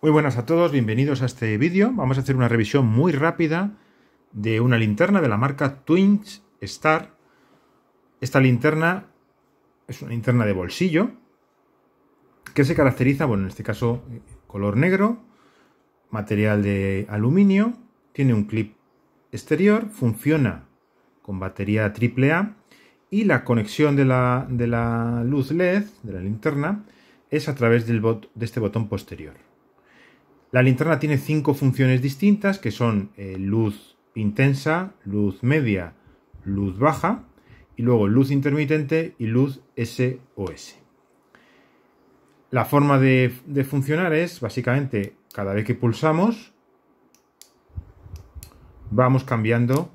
Muy buenas a todos, bienvenidos a este vídeo. Vamos a hacer una revisión muy rápida de una linterna de la marca Twinch Star. Esta linterna es una linterna de bolsillo que se caracteriza, bueno, en este caso color negro, material de aluminio, tiene un clip exterior, funciona con batería AAA y la conexión de la, de la luz LED, de la linterna, es a través de este botón posterior. La linterna tiene cinco funciones distintas que son eh, luz intensa, luz media, luz baja y luego luz intermitente y luz SOS. La forma de funcionar es básicamente cada vez que pulsamos vamos cambiando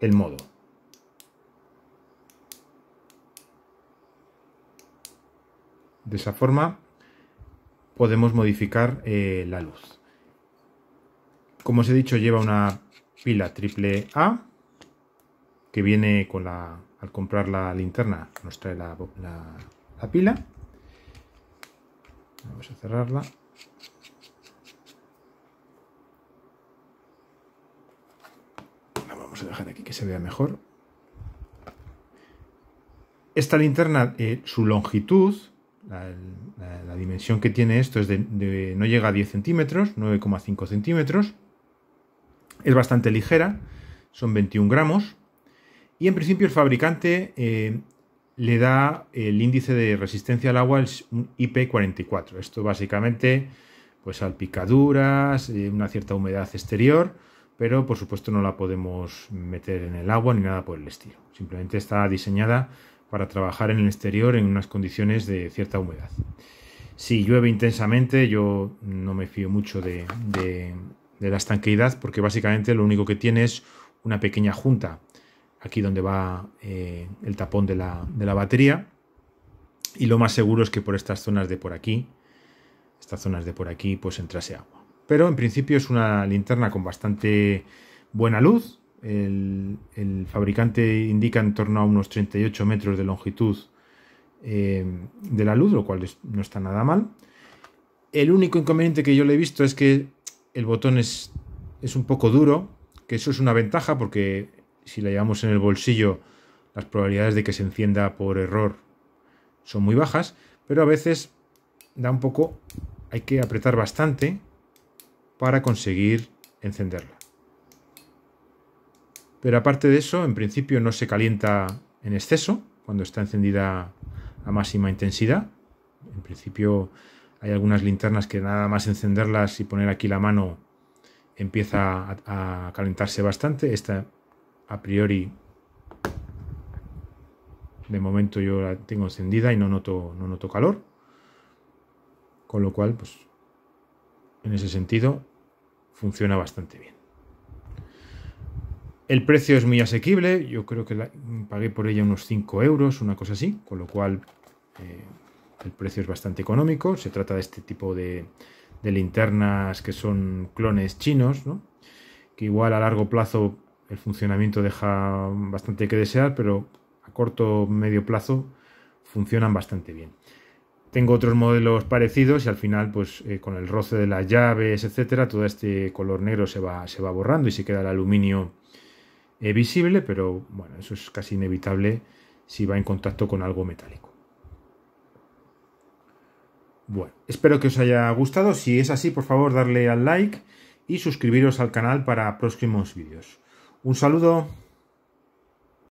el modo. De esa forma podemos modificar eh, la luz. Como os he dicho, lleva una pila triple A que viene con la, al comprar la linterna, nos trae la, pila. Vamos a cerrarla. La vamos a dejar aquí que se vea mejor. Esta linterna, eh, su longitud la, dimensión que tiene esto es de, no llega a 10 centímetros, 9,5 centímetros. Es bastante ligera, son 21 gramos. Y en principio el fabricante eh, le da el índice de resistencia al agua, es un IP44. Esto básicamente, pues salpicaduras, eh, una cierta humedad exterior, pero por supuesto no la podemos meter en el agua ni nada por el estilo. Simplemente está diseñada para trabajar en el exterior en unas condiciones de cierta humedad. Si llueve intensamente, yo no me fío mucho de, la estanqueidad porque básicamente lo único que tiene es una pequeña junta aquí donde va eh, el tapón de la, de la, batería. Y lo más seguro es que por estas zonas de por aquí, estas zonas de por aquí, pues entrase agua. Pero en principio es una linterna con bastante buena luz, el, fabricante indica en torno a unos 38 metros de longitud eh, de la luz, lo cual no está nada mal. El único inconveniente que yo le he visto es que el botón es, es un poco duro, que eso es una ventaja porque si la llevamos en el bolsillo las probabilidades de que se encienda por error son muy bajas, pero a veces da un poco, hay que apretar bastante para conseguir encenderla. Pero aparte de eso, en principio no se calienta en exceso cuando está encendida a máxima intensidad. En principio hay algunas linternas que nada más encenderlas y poner aquí la mano empieza a, calentarse bastante. Esta a priori de momento yo la tengo encendida y no noto, no noto calor. Con lo cual, pues en ese sentido, funciona bastante bien. El precio es muy asequible, yo creo que pagué por ella unos 5 euros, una cosa así, con lo cual eh, el precio es bastante económico. Se trata de este tipo de, linternas que son clones chinos, que igual a largo plazo el funcionamiento deja bastante que desear, pero a corto medio plazo funcionan bastante bien. Tengo otros modelos parecidos y al final, pues eh, con el roce de las llaves, etcétera, todo este color negro se va, se va borrando y se queda el aluminio eh, visible, pero bueno, eso es casi inevitable si va en contacto con algo metálico. Bueno, espero que os haya gustado. Si es así, por favor, darle al like y suscribiros al canal para próximos vídeos. Un saludo.